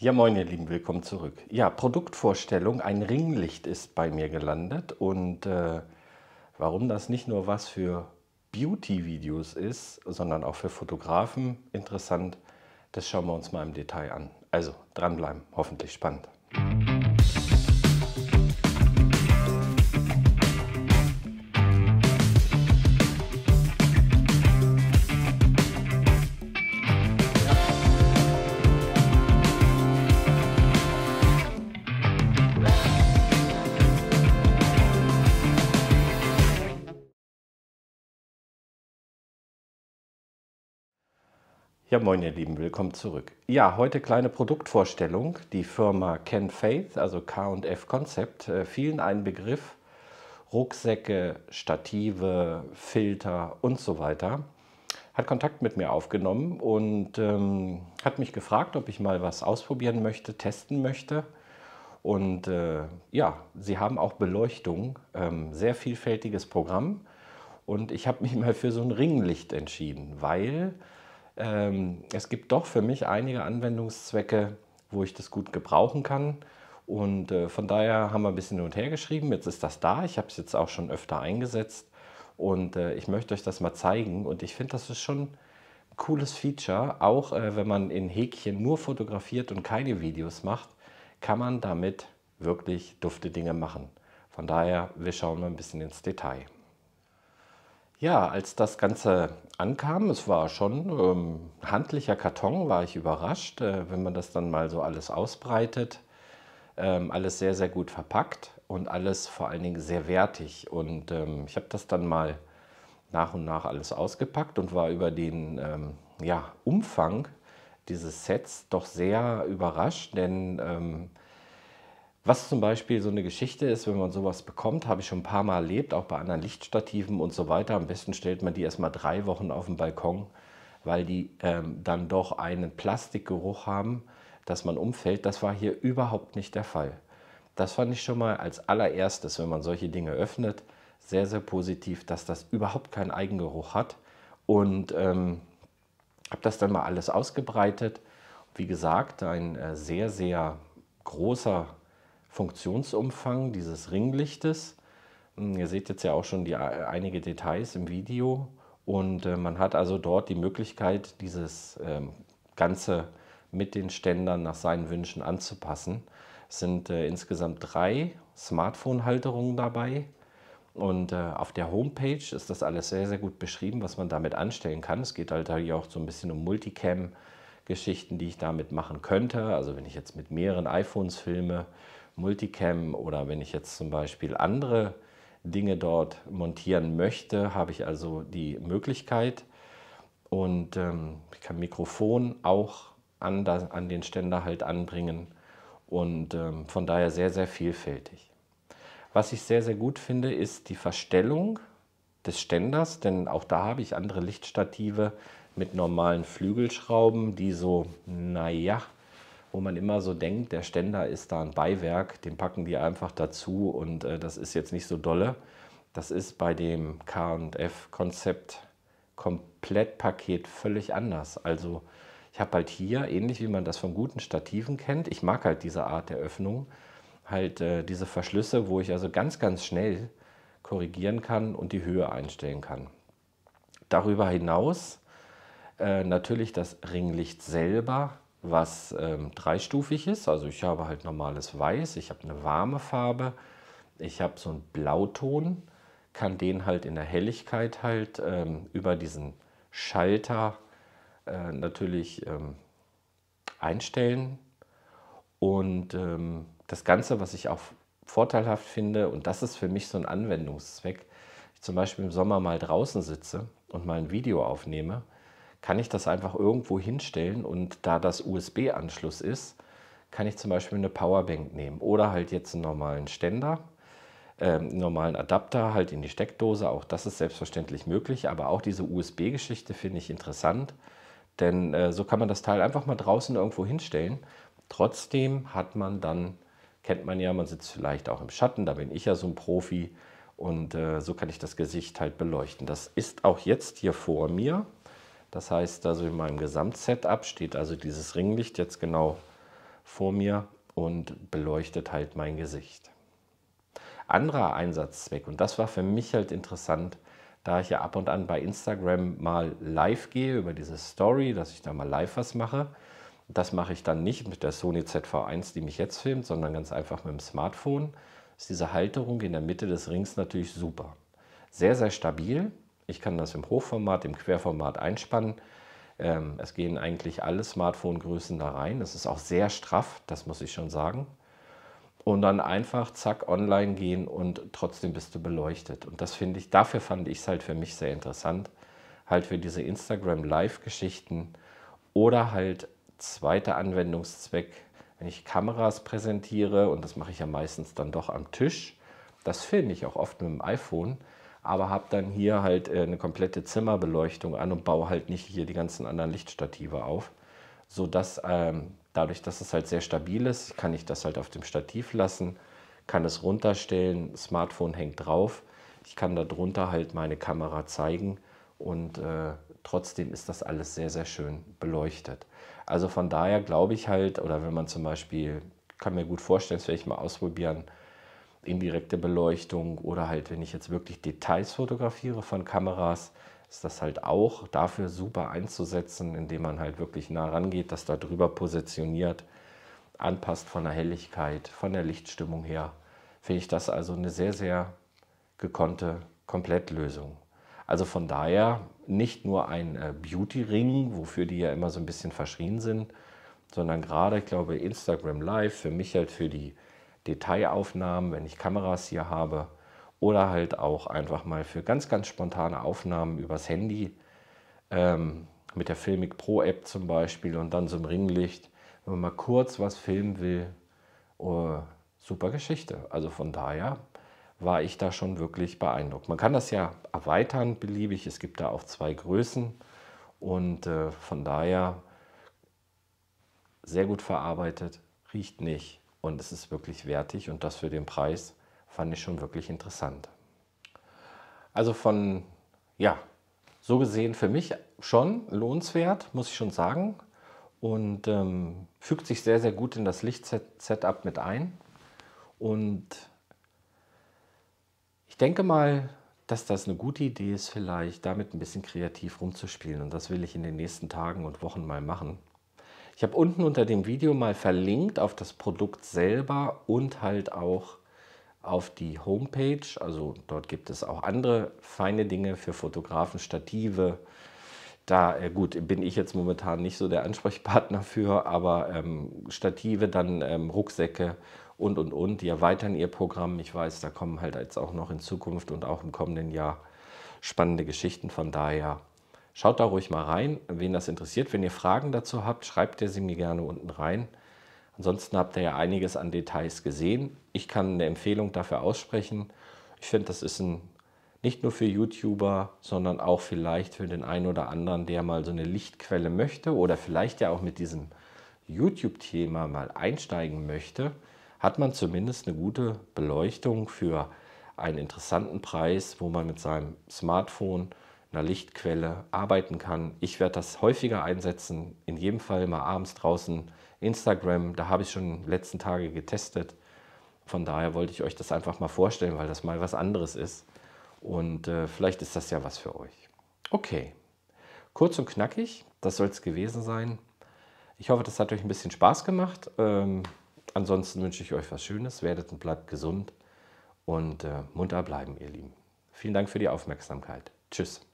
Ja, moin ihr Lieben, willkommen zurück. Ja, Produktvorstellung, ein Ringlicht ist bei mir gelandet und äh, warum das nicht nur was für Beauty-Videos ist, sondern auch für Fotografen interessant, das schauen wir uns mal im Detail an. Also dranbleiben, hoffentlich spannend. Ja, moin ihr Lieben, willkommen zurück. Ja, heute kleine Produktvorstellung. Die Firma Ken Faith, also K&F Concept, äh, vielen einen Begriff. Rucksäcke, Stative, Filter und so weiter. Hat Kontakt mit mir aufgenommen und ähm, hat mich gefragt, ob ich mal was ausprobieren möchte, testen möchte. Und äh, ja, sie haben auch Beleuchtung, ähm, sehr vielfältiges Programm. Und ich habe mich mal für so ein Ringlicht entschieden, weil ähm, es gibt doch für mich einige Anwendungszwecke, wo ich das gut gebrauchen kann. Und äh, von daher haben wir ein bisschen hin und her geschrieben. Jetzt ist das da. Ich habe es jetzt auch schon öfter eingesetzt. Und äh, ich möchte euch das mal zeigen. Und ich finde, das ist schon ein cooles Feature. Auch äh, wenn man in Häkchen nur fotografiert und keine Videos macht, kann man damit wirklich dufte Dinge machen. Von daher, wir schauen mal ein bisschen ins Detail. Ja, als das Ganze ankam, es war schon ähm, handlicher Karton, war ich überrascht, äh, wenn man das dann mal so alles ausbreitet. Ähm, alles sehr, sehr gut verpackt und alles vor allen Dingen sehr wertig. Und ähm, ich habe das dann mal nach und nach alles ausgepackt und war über den ähm, ja, Umfang dieses Sets doch sehr überrascht, denn ähm, was zum Beispiel so eine Geschichte ist, wenn man sowas bekommt, habe ich schon ein paar Mal erlebt, auch bei anderen Lichtstativen und so weiter. Am besten stellt man die erstmal drei Wochen auf den Balkon, weil die ähm, dann doch einen Plastikgeruch haben, dass man umfällt. Das war hier überhaupt nicht der Fall. Das fand ich schon mal als allererstes, wenn man solche Dinge öffnet, sehr, sehr positiv, dass das überhaupt keinen Eigengeruch hat. Und ähm, habe das dann mal alles ausgebreitet. Wie gesagt, ein äh, sehr, sehr großer Funktionsumfang dieses Ringlichtes. Hm, ihr seht jetzt ja auch schon die, äh, einige Details im Video und äh, man hat also dort die Möglichkeit, dieses ähm, Ganze mit den Ständern nach seinen Wünschen anzupassen. Es sind äh, insgesamt drei Smartphone-Halterungen dabei und äh, auf der Homepage ist das alles sehr, sehr gut beschrieben, was man damit anstellen kann. Es geht halt hier auch so ein bisschen um Multicam-Geschichten, die ich damit machen könnte. Also wenn ich jetzt mit mehreren iPhones filme, Multicam oder wenn ich jetzt zum Beispiel andere Dinge dort montieren möchte, habe ich also die Möglichkeit und ähm, ich kann Mikrofon auch an, das, an den Ständer halt anbringen und ähm, von daher sehr, sehr vielfältig. Was ich sehr, sehr gut finde, ist die Verstellung des Ständers, denn auch da habe ich andere Lichtstative mit normalen Flügelschrauben, die so, naja, wo man immer so denkt, der Ständer ist da ein Beiwerk, den packen die einfach dazu und äh, das ist jetzt nicht so dolle. Das ist bei dem KF-Konzept Komplettpaket völlig anders. Also ich habe halt hier, ähnlich wie man das von guten Stativen kennt, ich mag halt diese Art der Öffnung, halt äh, diese Verschlüsse, wo ich also ganz, ganz schnell korrigieren kann und die Höhe einstellen kann. Darüber hinaus äh, natürlich das Ringlicht selber was ähm, dreistufig ist. Also ich habe halt normales Weiß, ich habe eine warme Farbe, ich habe so einen Blauton, kann den halt in der Helligkeit halt ähm, über diesen Schalter äh, natürlich ähm, einstellen. Und ähm, das Ganze, was ich auch vorteilhaft finde, und das ist für mich so ein Anwendungszweck, ich zum Beispiel im Sommer mal draußen sitze und mal ein Video aufnehme, kann ich das einfach irgendwo hinstellen und da das USB-Anschluss ist, kann ich zum Beispiel eine Powerbank nehmen oder halt jetzt einen normalen Ständer, ähm, einen normalen Adapter halt in die Steckdose. Auch das ist selbstverständlich möglich, aber auch diese USB-Geschichte finde ich interessant, denn äh, so kann man das Teil einfach mal draußen irgendwo hinstellen. Trotzdem hat man dann, kennt man ja, man sitzt vielleicht auch im Schatten, da bin ich ja so ein Profi und äh, so kann ich das Gesicht halt beleuchten. Das ist auch jetzt hier vor mir das heißt also in meinem Gesamtsetup steht also dieses Ringlicht jetzt genau vor mir und beleuchtet halt mein Gesicht. Anderer Einsatzzweck und das war für mich halt interessant, da ich ja ab und an bei Instagram mal live gehe über diese Story, dass ich da mal live was mache. Das mache ich dann nicht mit der Sony ZV1, die mich jetzt filmt, sondern ganz einfach mit dem Smartphone. Ist diese Halterung in der Mitte des Rings natürlich super. Sehr, sehr stabil, ich kann das im Hochformat, im Querformat einspannen. Ähm, es gehen eigentlich alle Smartphone-Größen da rein. Es ist auch sehr straff, das muss ich schon sagen. Und dann einfach, zack, online gehen und trotzdem bist du beleuchtet. Und das finde ich, dafür fand ich es halt für mich sehr interessant. Halt für diese Instagram-Live-Geschichten oder halt zweiter Anwendungszweck, wenn ich Kameras präsentiere, und das mache ich ja meistens dann doch am Tisch. Das filme ich auch oft mit dem iPhone aber habe dann hier halt äh, eine komplette Zimmerbeleuchtung an und baue halt nicht hier die ganzen anderen Lichtstative auf, sodass ähm, dadurch, dass es halt sehr stabil ist, kann ich das halt auf dem Stativ lassen, kann es runterstellen, Smartphone hängt drauf, ich kann darunter halt meine Kamera zeigen und äh, trotzdem ist das alles sehr, sehr schön beleuchtet. Also von daher glaube ich halt, oder wenn man zum Beispiel, kann mir gut vorstellen, das werde ich mal ausprobieren, indirekte Beleuchtung oder halt, wenn ich jetzt wirklich Details fotografiere von Kameras, ist das halt auch dafür super einzusetzen, indem man halt wirklich nah rangeht, das da drüber positioniert, anpasst von der Helligkeit, von der Lichtstimmung her. Finde ich das also eine sehr, sehr gekonnte Komplettlösung. Also von daher nicht nur ein äh, Beauty-Ring, wofür die ja immer so ein bisschen verschrien sind, sondern gerade, ich glaube, Instagram Live für mich halt für die Detailaufnahmen, wenn ich Kameras hier habe oder halt auch einfach mal für ganz, ganz spontane Aufnahmen übers Handy ähm, mit der Filmic Pro App zum Beispiel und dann so im Ringlicht, wenn man mal kurz was filmen will. Oh, super Geschichte. Also von daher war ich da schon wirklich beeindruckt. Man kann das ja erweitern beliebig. Es gibt da auch zwei Größen und äh, von daher sehr gut verarbeitet, riecht nicht, und es ist wirklich wertig und das für den Preis fand ich schon wirklich interessant. Also von, ja, so gesehen für mich schon lohnenswert, muss ich schon sagen. Und ähm, fügt sich sehr, sehr gut in das Lichtsetup mit ein. Und ich denke mal, dass das eine gute Idee ist, vielleicht damit ein bisschen kreativ rumzuspielen. Und das will ich in den nächsten Tagen und Wochen mal machen. Ich habe unten unter dem Video mal verlinkt auf das Produkt selber und halt auch auf die Homepage. Also dort gibt es auch andere feine Dinge für Fotografen, Stative. Da, äh, gut, bin ich jetzt momentan nicht so der Ansprechpartner für, aber ähm, Stative, dann ähm, Rucksäcke und, und, und. Die erweitern ihr Programm. Ich weiß, da kommen halt jetzt auch noch in Zukunft und auch im kommenden Jahr spannende Geschichten. Von daher Schaut da ruhig mal rein, wen das interessiert. Wenn ihr Fragen dazu habt, schreibt ihr sie mir gerne unten rein. Ansonsten habt ihr ja einiges an Details gesehen. Ich kann eine Empfehlung dafür aussprechen. Ich finde, das ist ein, nicht nur für YouTuber, sondern auch vielleicht für den einen oder anderen, der mal so eine Lichtquelle möchte oder vielleicht ja auch mit diesem YouTube-Thema mal einsteigen möchte, hat man zumindest eine gute Beleuchtung für einen interessanten Preis, wo man mit seinem Smartphone einer Lichtquelle arbeiten kann. Ich werde das häufiger einsetzen, in jedem Fall mal abends draußen. Instagram, da habe ich schon die letzten Tage getestet. Von daher wollte ich euch das einfach mal vorstellen, weil das mal was anderes ist. Und äh, vielleicht ist das ja was für euch. Okay, kurz und knackig, das soll es gewesen sein. Ich hoffe, das hat euch ein bisschen Spaß gemacht. Ähm, ansonsten wünsche ich euch was Schönes, werdet und bleibt gesund und äh, munter bleiben, ihr Lieben. Vielen Dank für die Aufmerksamkeit. Tschüss.